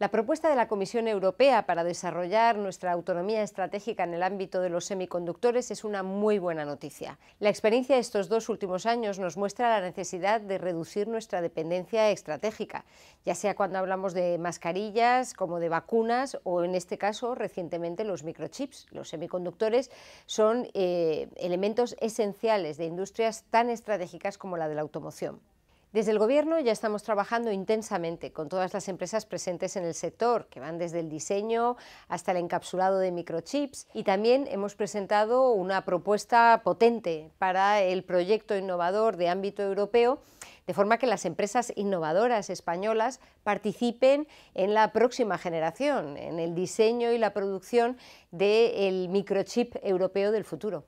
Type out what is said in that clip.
La propuesta de la Comisión Europea para desarrollar nuestra autonomía estratégica en el ámbito de los semiconductores es una muy buena noticia. La experiencia de estos dos últimos años nos muestra la necesidad de reducir nuestra dependencia estratégica, ya sea cuando hablamos de mascarillas, como de vacunas o en este caso recientemente los microchips. Los semiconductores son eh, elementos esenciales de industrias tan estratégicas como la de la automoción. Desde el Gobierno ya estamos trabajando intensamente con todas las empresas presentes en el sector, que van desde el diseño hasta el encapsulado de microchips, y también hemos presentado una propuesta potente para el proyecto innovador de ámbito europeo de forma que las empresas innovadoras españolas participen en la próxima generación, en el diseño y la producción del microchip europeo del futuro.